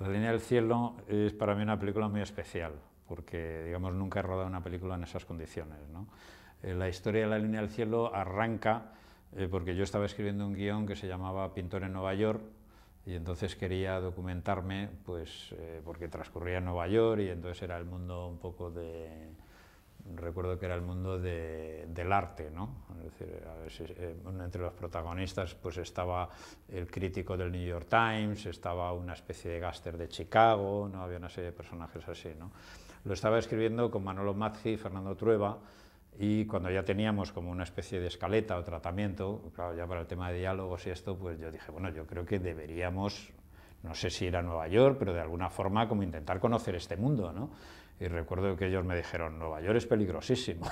La línea del cielo es para mí una película muy especial, porque digamos nunca he rodado una película en esas condiciones. Eh, la historia de la línea del cielo arranca eh, porque yo estaba escribiendo un guión que se llamaba Pintor en Nueva York y entonces quería documentarme, pues eh, porque transcurría en Nueva York y entonces era el mundo un poco de recuerdo que era el mundo del arte, ¿no? Es decir, eh, entre los protagonistas pues estaba el crítico del New York Times, estaba una especie de gáster de Chicago, ¿no? había una serie de personajes así, ¿no? Lo estaba escribiendo con Manolo Mazzi y Fernando Trueba, y cuando ya teníamos como una especie de escaleta o tratamiento, claro, ya para el tema de diálogos y esto, pues yo dije, bueno, yo creo que deberíamos, no sé si era Nueva York, pero de alguna forma como intentar conocer este mundo, ¿no? Y recuerdo que ellos me dijeron, Nueva York es peligrosísimo.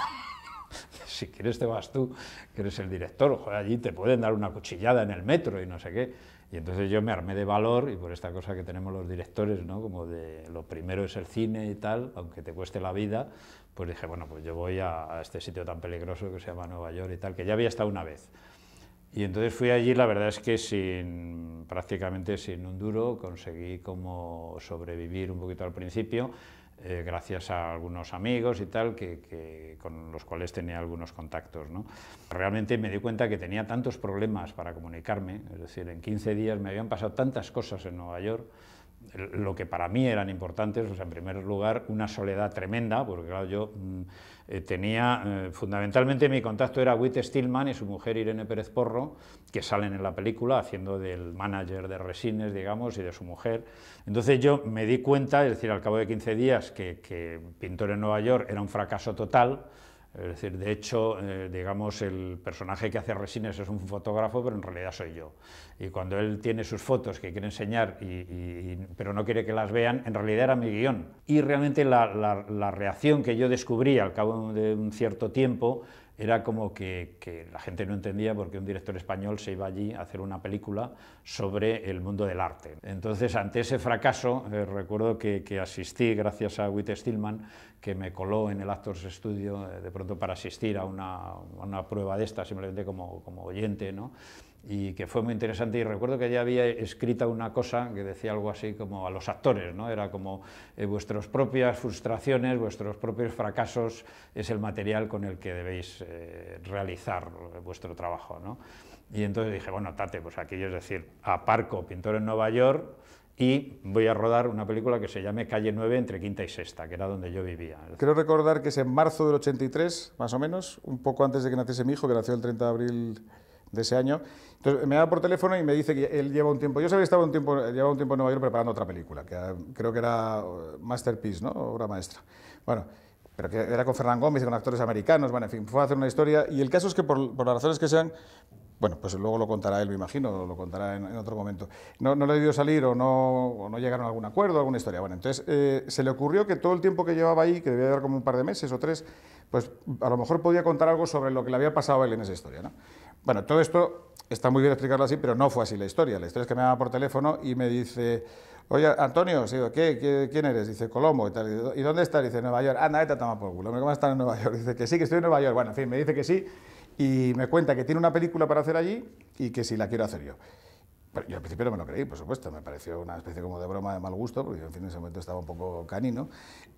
si quieres te vas tú, que eres el director, allí te pueden dar una cuchillada en el metro y no sé qué. Y entonces yo me armé de valor y por esta cosa que tenemos los directores, ¿no? Como de lo primero es el cine y tal, aunque te cueste la vida, pues dije, bueno, pues yo voy a, este sitio tan peligroso que se llama Nueva York y tal, que ya había estado una vez. Y entonces fui allí, la verdad es que sin, prácticamente sin un duro, conseguí como sobrevivir un poquito al principio, eh, gracias a algunos amigos y tal, que, con los cuales tenía algunos contactos. Realmente me di cuenta que tenía tantos problemas para comunicarme, es decir, en 15 días me habían pasado tantas cosas en Nueva York, lo que para mí eran importantes, o en primer lugar, una soledad tremenda, porque yo mm, eh, tenía, eh, fundamentalmente mi contacto era Witt Stillman y su mujer Irene Pérez Porro, que salen en la película haciendo del manager de Resines, digamos, y de su mujer. Entonces yo me di cuenta, es decir, al cabo de 15 días, que Pintor en Nueva York era un fracaso total, es decir, de hecho, eh, digamos, el personaje que hace Resines es un fotógrafo, pero en realidad soy yo. Y cuando él tiene sus fotos que quiere enseñar, pero no quiere que las vean, en realidad era mi guión. Y realmente la, reacción que yo descubrí al cabo de un cierto tiempo era como que, la gente no entendía porque un director español se iba allí a hacer una película sobre el mundo del arte. Entonces, ante ese fracaso, eh, recuerdo que, que, asistí, gracias a Witt Stillman, que me coló en el Actors Studio eh, de pronto para asistir a una, a una prueba de esta, simplemente como, como oyente, ¿no? y que fue muy interesante y recuerdo que ya había escrita una cosa que decía algo así como a los actores, ¿no? era como eh, vuestras propias frustraciones, vuestros propios fracasos es el material con el que debéis eh, realizar vuestro trabajo. ¿no? Y entonces dije, bueno, Tate, pues aquello es decir, a Parco, pintor en Nueva York, y voy a rodar una película que se llame Calle 9 entre quinta y sexta, que era donde yo vivía. Creo recordar que es en marzo del 83, más o menos, un poco antes de que naciese mi hijo, que nació el 30 de abril de ese año. Entonces me da por teléfono y me dice que él lleva un tiempo, yo sabía que estaba un tiempo, llevaba un tiempo en Nueva York preparando otra película, que creo que era uh, Masterpiece, ¿no? Obra maestra. Bueno, pero que era con Fernán Gómez y con actores americanos, bueno, en fin, fue a hacer una historia y el caso es que por, por las razones que sean, bueno, pues luego lo contará él, me imagino, lo contará en, otro momento. No, le dio salir o no, no llegaron a algún acuerdo, alguna historia. Bueno, entonces eh, se le ocurrió que todo el tiempo que llevaba ahí, que debía haber como un par de meses o tres, pues a lo mejor podía contar algo sobre lo que le había pasado a él en esa historia. ¿no? Bueno, todo esto está muy bien explicarlo así, pero no fue así la historia. La historia es que me llama por teléfono y me dice, oye, Antonio, ¿Qué, quién eres? Dice, Colombo y tal. ¿Y dónde estás? Dice, Nueva York. Anda, te tomar por culo. ¿Cómo estás en Nueva York? Dice, que sí, que estoy en Nueva York. Bueno, en fin, me dice que sí y me cuenta que tiene una película para hacer allí y que si la quiero hacer yo. yo al principio no me lo creí, por supuesto, me pareció una especie como de broma de mal gusto, porque en fin en ese momento estaba un poco canino,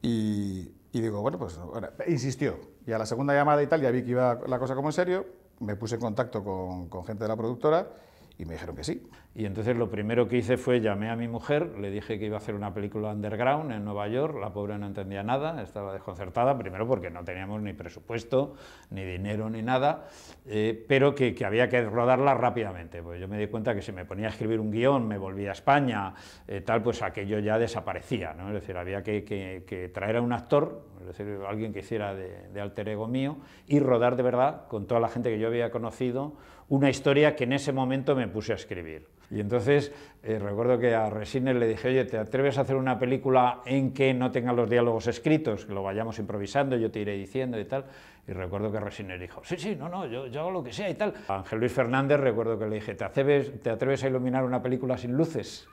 y, digo, bueno, pues insistió. Y a la segunda llamada y tal, ya vi que iba la cosa como en serio, me puse en contacto con gente de la productora y me dijeron que sí. Y entonces lo primero que hice fue llamé a mi mujer, le dije que iba a hacer una película underground en Nueva York, la pobre no entendía nada, estaba desconcertada, primero porque no teníamos ni presupuesto, ni dinero, ni nada, eh, pero que, había que rodarla rápidamente, pues yo me di cuenta que si me ponía a escribir un guión, me volvía a España, eh, tal, pues aquello ya desaparecía, es decir, había que, traer a un actor, es decir, alguien que hiciera de, de alter ego mío, y rodar de verdad con toda la gente que yo había conocido, una historia que en ese momento me puse a escribir. Y entonces eh, recuerdo que a Resines le dije, oye, ¿te atreves a hacer una película en que no tengan los diálogos escritos, que lo vayamos improvisando, yo te iré diciendo y tal? Y recuerdo que Resines dijo, sí, sí, no, no, yo, yo hago lo que sea y tal. A Ángel Luis Fernández recuerdo que le dije, ¿te atreves, ¿te atreves a iluminar una película sin luces?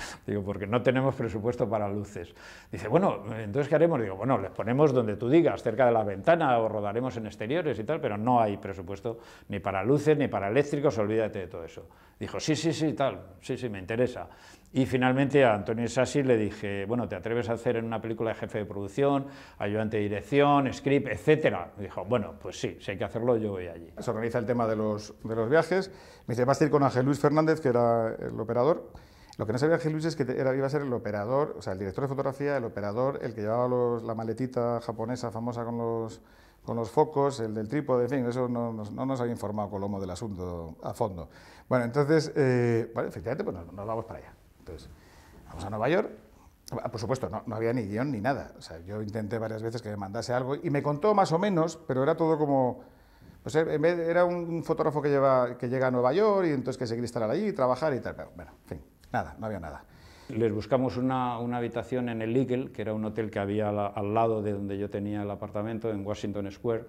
Digo, porque no tenemos presupuesto para luces. Dice, bueno, entonces ¿qué haremos? Digo, bueno, les ponemos donde tú digas, cerca de la ventana o rodaremos en exteriores y tal, pero no hay presupuesto ni para luces, ni para eléctricos, olvídate de todo eso. Dijo, sí, sí, sí, tal, sí, sí, me interesa. Y finalmente a Antonio Sassi le dije, bueno, ¿te atreves a hacer en una película de jefe de producción, ayudante de dirección, script, etcétera? Dijo, bueno, pues sí, si hay que hacerlo, yo voy allí. Se organiza el tema de los, de los viajes. Me dice, vas a ir con Ángel Luis Fernández, que era el operador lo que no sabía Gil Luis es que era, iba a ser el operador, o sea, el director de fotografía, el operador, el que llevaba la maletita japonesa famosa con los, con los focos, el del trípode, en fin, eso no, nos había informado Colomo del asunto a fondo. Bueno, entonces, eh, efectivamente, pues nos, vamos para allá. Entonces, vamos a Nueva York. Ah, por supuesto, no, había ni guión ni nada. O sea, yo intenté varias veces que me mandase algo y me contó más o menos, pero era todo como... Pues era un fotógrafo que, lleva, que llega a Nueva York y entonces que se quiere allí allí, trabajar y tal. Pero, bueno, en fin. Nada, no había nada. Les buscamos una, habitación en el Eagle, que era un hotel que había al, lado de donde yo tenía el apartamento, en Washington Square.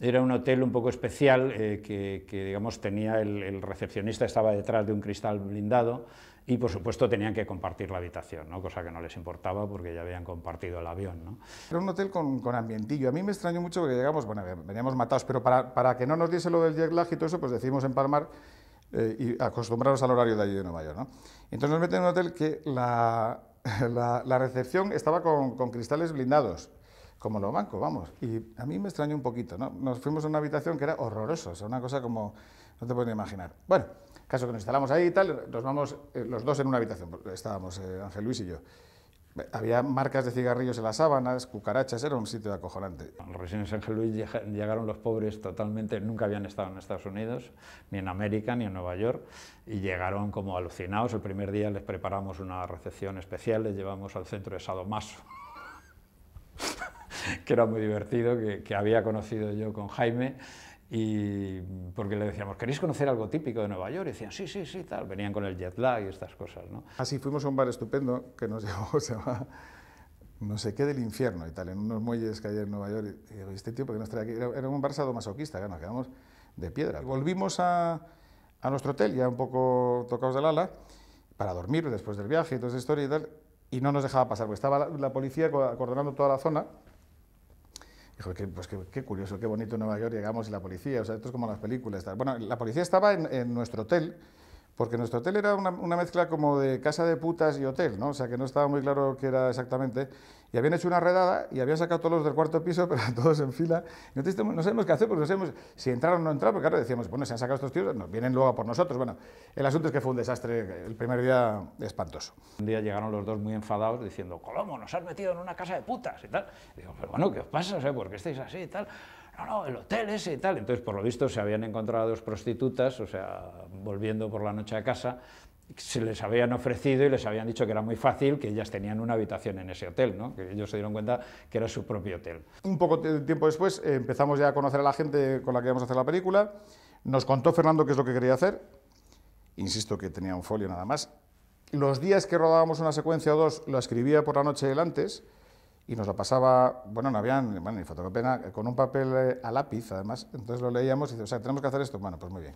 Era un hotel un poco especial eh, que, digamos, tenía el, recepcionista estaba detrás de un cristal blindado y, por supuesto, tenían que compartir la habitación, ¿no? cosa que no les importaba porque ya habían compartido el avión. Era un hotel con, ambientillo. A mí me extrañó mucho porque llegamos, bueno, veníamos matados, pero para, que no nos diese lo del jet lag y todo eso, pues decidimos Palmar... Eh, y acostumbrarnos al horario de allí de Nueva York. ¿no? Entonces nos meten en un hotel que la, la, recepción estaba con, con, cristales blindados, como los bancos, vamos. Y a mí me extrañó un poquito. ¿no? Nos fuimos a una habitación que era horrorosa, una cosa como no te puedes imaginar. Bueno, caso que nos instalamos ahí y tal, nos vamos eh, los dos en una habitación, estábamos eh, Ángel Luis y yo. Había marcas de cigarrillos en las sábanas, cucarachas, era un sitio acojonante. Los residencias de San Luis llegaron los pobres totalmente, nunca habían estado en Estados Unidos, ni en América, ni en Nueva York, y llegaron como alucinados. El primer día les preparamos una recepción especial, les llevamos al centro de Sadomaso, que era muy divertido, que, que había conocido yo con Jaime, y porque le decíamos, ¿queréis conocer algo típico de Nueva York? Y decían, sí, sí, sí, tal. Venían con el jet lag y estas cosas, ¿no? Así fuimos a un bar estupendo que nos llevó, se llama no sé qué del infierno y tal, en unos muelles que hay en Nueva York. Y digo, ¿este tío por qué nos aquí? Era, un bar masoquista, que nos quedamos de piedra. volvimos a, a, nuestro hotel, ya un poco tocados del ala, para dormir después del viaje y toda esa historia y tal, y no nos dejaba pasar, porque estaba la, la policía acordonando toda la zona Dijo, pues qué, curioso, qué bonito Nueva York, llegamos y la policía, o sea, esto es como las películas. Bueno, la policía estaba en, nuestro hotel, porque nuestro hotel era una, una mezcla como de casa de putas y hotel, ¿no? O sea, que no estaba muy claro qué era exactamente. Y habían hecho una redada y habían sacado todos los del cuarto piso, pero todos en fila. no sabemos qué hacer, porque no sabemos si entraron o no entraron, porque claro, decíamos, bueno, se han sacado estos tíos, nos vienen luego por nosotros. Bueno, el asunto es que fue un desastre, el primer día espantoso. Un día llegaron los dos muy enfadados diciendo, Colomo, nos has metido en una casa de putas y tal. digo, pero bueno, ¿qué os pasa? ¿por qué estáis así y tal? No, no, el hotel ese y tal. Entonces, por lo visto, se habían encontrado dos prostitutas, o sea, volviendo por la noche a casa, se les habían ofrecido y les habían dicho que era muy fácil, que ellas tenían una habitación en ese hotel, que ellos se dieron cuenta que era su propio hotel. Un poco de tiempo después eh, empezamos ya a conocer a la gente con la que íbamos a hacer la película, nos contó Fernando qué es lo que quería hacer, insisto que tenía un folio nada más, los días que rodábamos una secuencia o dos la escribía por la noche del antes y nos la pasaba, bueno, no habían, bueno, ni pena, con un papel eh, a lápiz además, entonces lo leíamos y decíamos, o sea, tenemos que hacer esto, bueno, pues muy bien.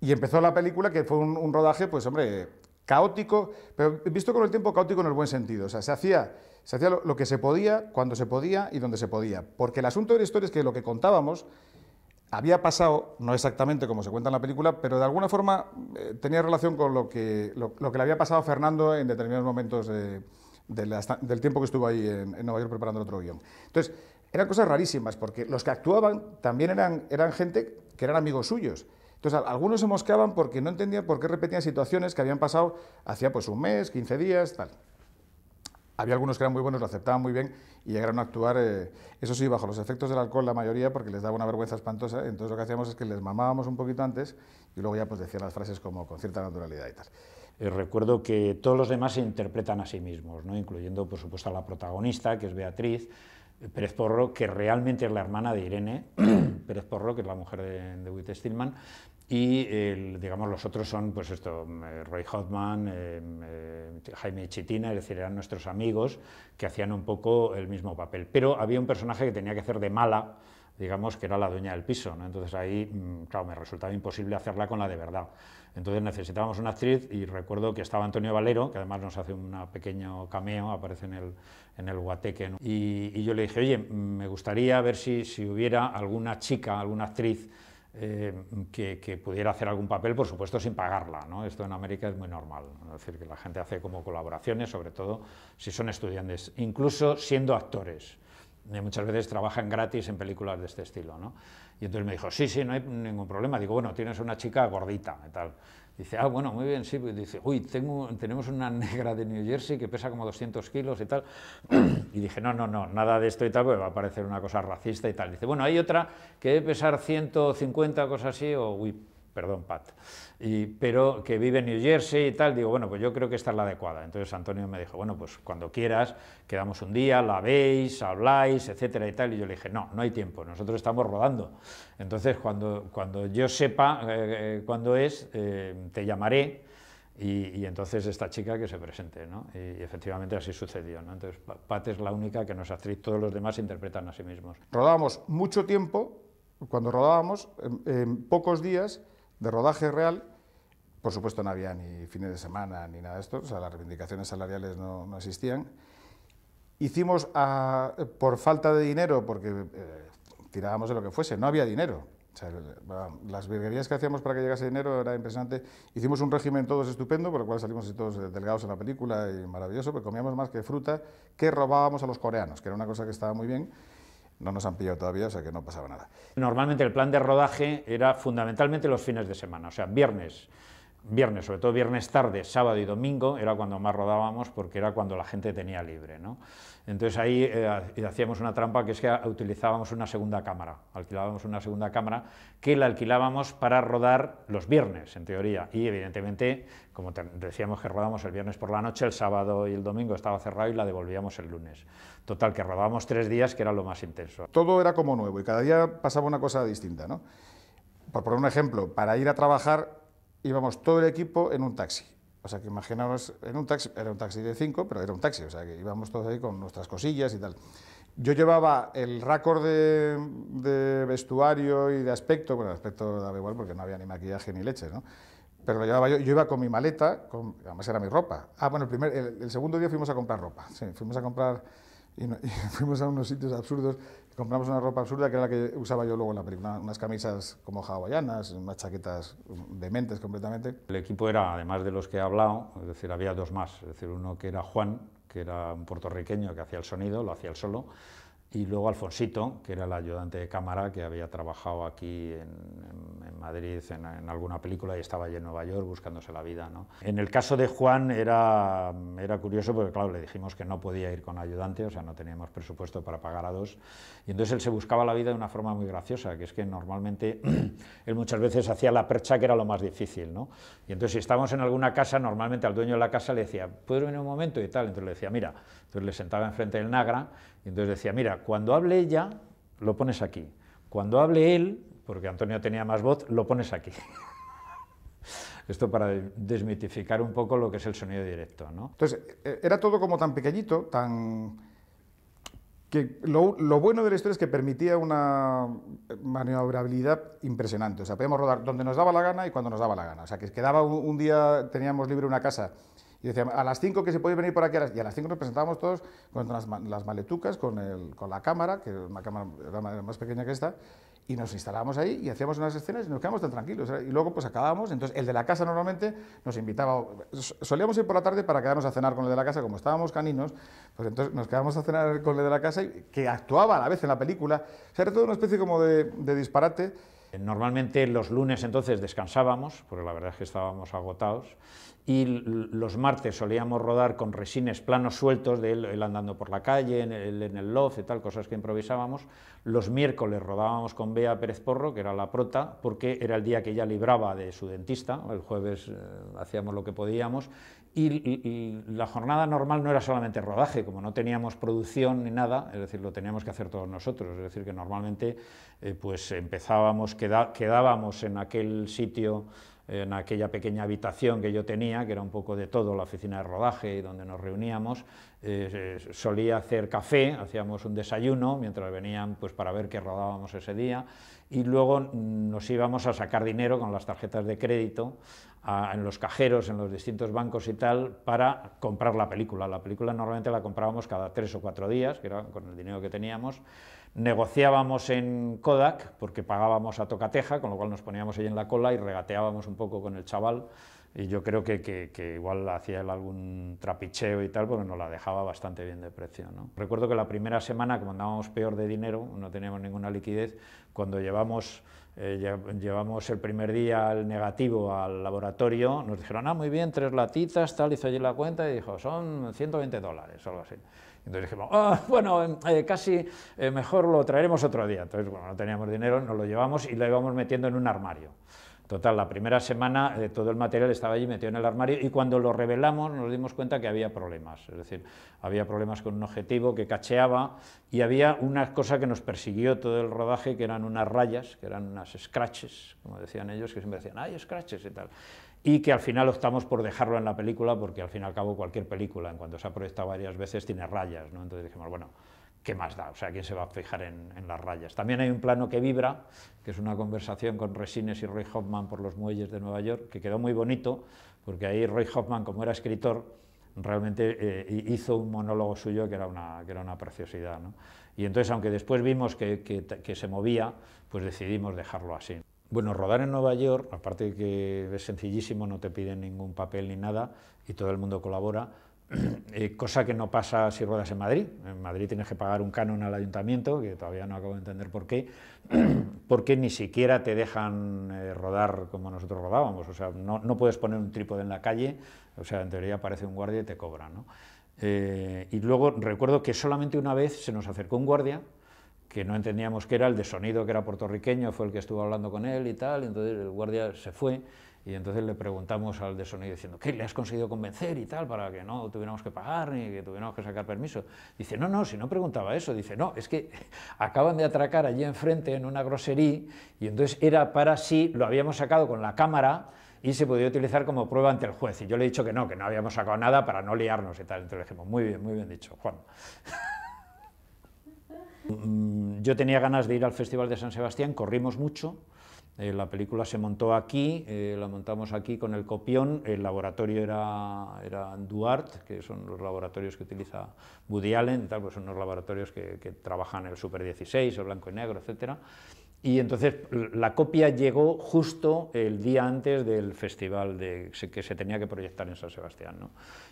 Y empezó la película, que fue un, rodaje, pues hombre, caótico, pero visto con el tiempo caótico en el buen sentido. O sea, se hacía, se hacía lo, que se podía, cuando se podía y donde se podía. Porque el asunto de la historia es que lo que contábamos había pasado, no exactamente como se cuenta en la película, pero de alguna forma eh, tenía relación con lo que, lo, que le había pasado a Fernando en determinados momentos del tiempo que estuvo ahí en, Nueva York preparando otro guión. Entonces, eran cosas rarísimas, porque los que actuaban también eran, eran gente que eran amigos suyos. Entonces, algunos se mosqueaban porque no entendían por qué repetían situaciones que habían pasado hacía pues un mes, 15 días, tal. Había algunos que eran muy buenos, lo aceptaban muy bien y llegaron a actuar, eh, eso sí, bajo los efectos del alcohol la mayoría, porque les daba una vergüenza espantosa. Entonces lo que hacíamos es que les mamábamos un poquito antes y luego ya pues decían las frases como con cierta naturalidad y tal. Eh, recuerdo que todos los demás se interpretan a sí mismos, ¿no? incluyendo por supuesto a la protagonista, que es Beatriz, Pérez Porro, que realmente es la hermana de Irene Pérez Porro, que es la mujer de, de Stillman, y digamos los otros son pues esto, eh, Roy Hoffman, eh, eh, Jaime Chitina, es decir, eran nuestros amigos que hacían un poco el mismo papel. Pero había un personaje que tenía que hacer de mala, digamos, que era la dueña del piso. Entonces ahí, mm, claro, me resultaba imposible hacerla con la de verdad. Entonces necesitábamos una actriz y recuerdo que estaba Antonio Valero, que además nos hace un pequeño cameo, aparece en el, en Guateque. Y, yo le dije, oye, me gustaría ver si, si hubiera alguna chica, alguna actriz eh, que, pudiera hacer algún papel, por supuesto, sin pagarla. Esto en América es muy normal, es decir, que la gente hace como colaboraciones, sobre todo si son estudiantes, incluso siendo actores y muchas veces trabajan gratis en películas de este estilo, ¿no? Y entonces me dijo, sí, sí, no hay ningún problema. Digo, bueno, tienes una chica gordita y tal. Dice, ah, bueno, muy bien, sí. Pues dice, uy, tengo, tenemos una negra de New Jersey que pesa como 200 kilos y tal. Y dije, no, no, no, nada de esto y tal, porque va a parecer una cosa racista y tal. Dice, bueno, hay otra que debe pesar 150, cosas así, o uy, perdón, Pat, pero que vive en New Jersey y tal, digo, bueno, pues yo creo que esta es la adecuada. Entonces Antonio me dijo, bueno, pues cuando quieras, quedamos un día, la veis, habláis, etcétera y tal, y yo le dije, no, no hay tiempo, nosotros estamos rodando. Entonces cuando, cuando yo sepa eh, eh, cuándo es, eh, te llamaré. Y, entonces esta chica que se presente, ¿no? Y, efectivamente así sucedió, ¿no? Entonces Pat es la única que nos hace actriz, todos los demás interpretan a sí mismos. Rodábamos mucho tiempo, cuando rodábamos, en pocos días, de rodaje real. Por supuesto no había ni fines de semana ni nada de esto, o las reivindicaciones salariales no, existían. Hicimos, por falta de dinero, porque eh, tirábamos de lo que fuese, no había dinero. las virguerías que hacíamos para que llegase dinero era impresionante. Hicimos un régimen todos estupendo, por lo cual salimos todos delgados en la película y maravilloso, porque comíamos más que fruta, que robábamos a los coreanos, que era una cosa que estaba muy bien no nos han pillado todavía, o sea que no pasaba nada. Normalmente el plan de rodaje era fundamentalmente los fines de semana, o sea, viernes, viernes, sobre todo viernes tarde, sábado y domingo, era cuando más rodábamos porque era cuando la gente tenía libre. ¿no? Entonces ahí eh, hacíamos una trampa que es que utilizábamos una segunda cámara, alquilábamos una segunda cámara que la alquilábamos para rodar los viernes, en teoría, y evidentemente, como decíamos que rodábamos... el viernes por la noche, el sábado y el domingo estaba cerrado y la devolvíamos el lunes. Total, que rodábamos tres días, que era lo más intenso. Todo era como nuevo y cada día pasaba una cosa distinta, ¿no? Por poner un ejemplo, para ir a trabajar íbamos todo el equipo en un taxi. O sea, que imaginaos, en un taxi, era un taxi de cinco, pero era un taxi, o sea, que íbamos todos ahí con nuestras cosillas y tal. Yo llevaba el récord de, vestuario y de aspecto, bueno, el aspecto daba igual porque no había ni maquillaje ni leche, ¿no? Pero llevaba yo, yo iba con mi maleta, con, además era mi ropa. Ah, bueno, el, primer, el, segundo día fuimos a comprar ropa, sí, fuimos a comprar y, fuimos a unos sitios absurdos compramos una ropa absurda que era la que usaba yo luego en la película, unas camisas como hawaianas, unas chaquetas de mentes completamente. El equipo era, además de los que he hablado, es decir, había dos más, es decir, uno que era Juan, que era un puertorriqueño que hacía el sonido, lo hacía él solo, y luego Alfonsito, que era el ayudante de cámara que había trabajado aquí en Madrid en, alguna película y estaba allí en Nueva York buscándose la vida. En el caso de Juan era, era curioso porque, claro, le dijimos que no podía ir con ayudante, o sea, no teníamos presupuesto para pagar a dos. Y entonces él se buscaba la vida de una forma muy graciosa, que es que normalmente él muchas veces hacía la percha, que era lo más difícil. Y entonces si estábamos en alguna casa, normalmente al dueño de la casa le decía, ¿puedo venir un momento? Y tal. Entonces le decía, mira, entonces le sentaba enfrente del Nagra y entonces decía, mira, cuando hable ella, lo pones aquí. Cuando hable él, porque Antonio tenía más voz, lo pones aquí. Esto para desmitificar un poco lo que es el sonido directo. ¿no? Entonces, e, era todo como tan pequeñito, tan... que lo, bueno de la historia es que permitía una maniobrabilidad impresionante. O sea, podíamos rodar donde nos daba la gana y cuando nos daba la gana. O sea, que quedaba un, día, teníamos libre una casa y decíamos, a las 5 que se puede venir por aquí, y a las 5 nos presentábamos todos con las, maletucas, con, con la cámara, que es una cámara más pequeña que esta, y nos instalábamos ahí y hacíamos unas escenas y nos quedábamos tan tranquilos. Y luego pues acabábamos, entonces el de la casa normalmente nos invitaba, solíamos ir por la tarde para quedarnos a cenar con el de la casa, como estábamos caninos, pues entonces nos quedábamos a cenar con el de la casa y, que actuaba a la vez en la película, era toda una especie como de, de disparate. Normalmente los lunes entonces descansábamos, porque la verdad es que estábamos agotados, y los martes solíamos rodar con resines planos sueltos de él, andando por la calle, en el, en el loft y tal, cosas que improvisábamos. Los miércoles rodábamos con Bea Pérez Porro, que era la prota, porque era el día que ella libraba de su dentista, el jueves eh, hacíamos lo que podíamos, y, la jornada normal no era solamente rodaje, como no teníamos producción ni nada, es decir, lo teníamos que hacer todos nosotros, es decir, que normalmente eh, pues empezábamos, quedábamos en aquel sitio en aquella pequeña habitación que yo tenía, que era un poco de todo, la oficina de rodaje y donde nos reuníamos, eh, solía hacer café, hacíamos un desayuno mientras venían pues, para ver qué rodábamos ese día y luego nos íbamos a sacar dinero con las tarjetas de crédito en los cajeros, en los distintos bancos y tal, para comprar la película. La película normalmente la comprábamos cada tres o cuatro días, que era con el dinero que teníamos, Negociábamos en Kodak porque pagábamos a tocateja, con lo cual nos poníamos ahí en la cola y regateábamos un poco con el chaval. Y yo creo que, que, igual hacía él algún trapicheo y tal, porque nos la dejaba bastante bien de precio. ¿no? Recuerdo que la primera semana, como andábamos peor de dinero, no teníamos ninguna liquidez, cuando llevamos eh, llevamos el primer día el negativo al laboratorio, nos dijeron, ah, muy bien, tres latitas, tal, hizo allí la cuenta y dijo, son 120 dólares o algo así. Entonces dijimos, ah, bueno, eh, casi eh, mejor lo traeremos otro día. Entonces, bueno, no teníamos dinero, nos lo llevamos y lo íbamos metiendo en un armario. Total, la primera semana eh, todo el material estaba allí metido en el armario y cuando lo revelamos nos dimos cuenta que había problemas. Es decir, había problemas con un objetivo que cacheaba y había una cosa que nos persiguió todo el rodaje, que eran unas rayas, que eran unas scratches, como decían ellos, que siempre decían, hay scratches y tal y que al final optamos por dejarlo en la película porque al fin y al cabo cualquier película, en cuanto se ha proyectado varias veces, tiene rayas, ¿no? Entonces dijimos, bueno, ¿qué más da? O sea, ¿quién se va a fijar en, las rayas? También hay un plano que vibra, que es una conversación con Resines y Roy Hoffman por los muelles de Nueva York, que quedó muy bonito, porque ahí Roy Hoffman, como era escritor, realmente eh, hizo un monólogo suyo que era una, que era una preciosidad. Y entonces, aunque después vimos que se movía, pues decidimos dejarlo así. Bueno, rodar en Nueva York, aparte de que es sencillísimo, no te piden ningún papel ni nada y todo el mundo colabora, eh, cosa que no pasa si rodas en Madrid. En Madrid tienes que pagar un canon al ayuntamiento, que todavía no acabo de entender por qué, porque ni siquiera te dejan eh, rodar como nosotros rodábamos. O sea, no, puedes poner un trípode en la calle, o sea, en teoría aparece un guardia y te cobra. ¿no? Eh, y luego recuerdo que solamente una vez se nos acercó un guardia que no entendíamos que era, el de sonido que era puertorriqueño, fue el que estuvo hablando con él y tal, entonces el guardia se fue y entonces le preguntamos al de sonido diciendo, ¿qué le has conseguido convencer y tal para que no tuviéramos que pagar ni que tuviéramos que sacar permiso? Dice, no, no, si no preguntaba eso, dice, no, es que acaban de atracar allí enfrente en una grosería y entonces era para si lo habíamos sacado con la cámara y se podía utilizar como prueba ante el juez. Y yo le he dicho que no, que no habíamos sacado nada para no liarnos y tal. Entonces le dijimos, muy bien, muy bien dicho, Juan. Mm, yo tenía ganas de ir al Festival de San Sebastián, corrimos mucho. Eh, la película se montó aquí, eh, la montamos aquí con el copión, el laboratorio era, era que son los laboratorios que utiliza Woody Allen, tal, pues son los laboratorios que, trabajan el Super 16, el blanco y negro, etcétera. Y entonces la copia llegó justo el día antes del festival que se tenía que proyectar en San Sebastián.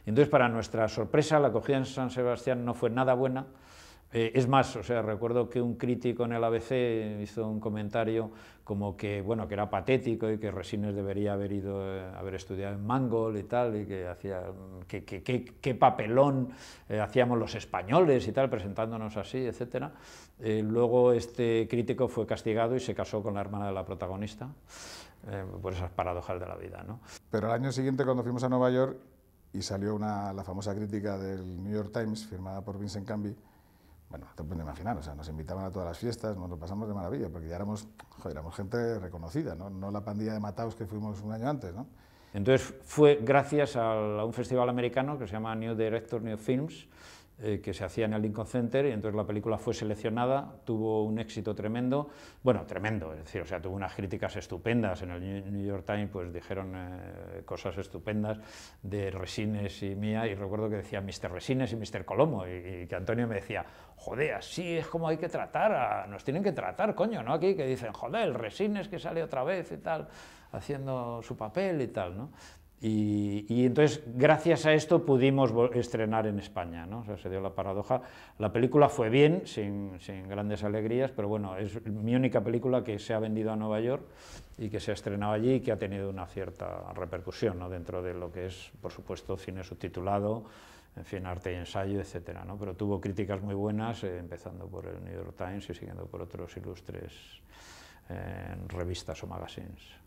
Entonces, para nuestra sorpresa, la acogida en San Sebastián no fue nada buena. Eh, es más, o sea, recuerdo que un crítico en el ABC hizo un comentario como que, bueno, que era patético y que Resines debería haber ido, eh, haber estudiado en Mangol y tal, y que hacía, qué que, papelón eh, hacíamos los españoles y tal, presentándonos así, etc. luego este crítico fue castigado y se casó con la hermana de la protagonista, por esas paradojas de la vida, Pero al año siguiente, cuando fuimos a Nueva York, y salió la famosa crítica del New York Times, firmada por Vincent Canby, bueno, te puedes imaginar, o sea, nos invitaban a todas las fiestas, nos lo pasamos de maravilla, porque ya éramos, éramos gente reconocida, ¿no? No la pandilla de mataos que fuimos un año antes, ¿no? Entonces fue gracias a un festival americano que se llama New Director New Films, eh, que se hacía en el Lincoln Center y entonces la película fue seleccionada, tuvo un éxito tremendo, bueno, tremendo, es decir, o sea, tuvo unas críticas estupendas, en el New York Times pues dijeron eh, cosas estupendas de Resines y mía y recuerdo que decía Mr. Resines y Mr. Colomo y, que Antonio me decía, joder, así es como hay que tratar, a, nos tienen que tratar, coño, ¿no? Aquí que dicen, joder, el Resines que sale otra vez y tal, haciendo su papel y tal, ¿no? Y, entonces, gracias a esto, pudimos estrenar en España. se dio la paradoja. La película fue bien, sin, grandes alegrías, pero bueno, es mi única película que se ha vendido a Nueva York y que se ha estrenado allí y que ha tenido una cierta repercusión dentro de lo que es, por supuesto, cine subtitulado, en fin, arte y ensayo, etc. Pero tuvo críticas muy buenas, eh, empezando por el New York Times y siguiendo por otros ilustres eh, revistas o magazines.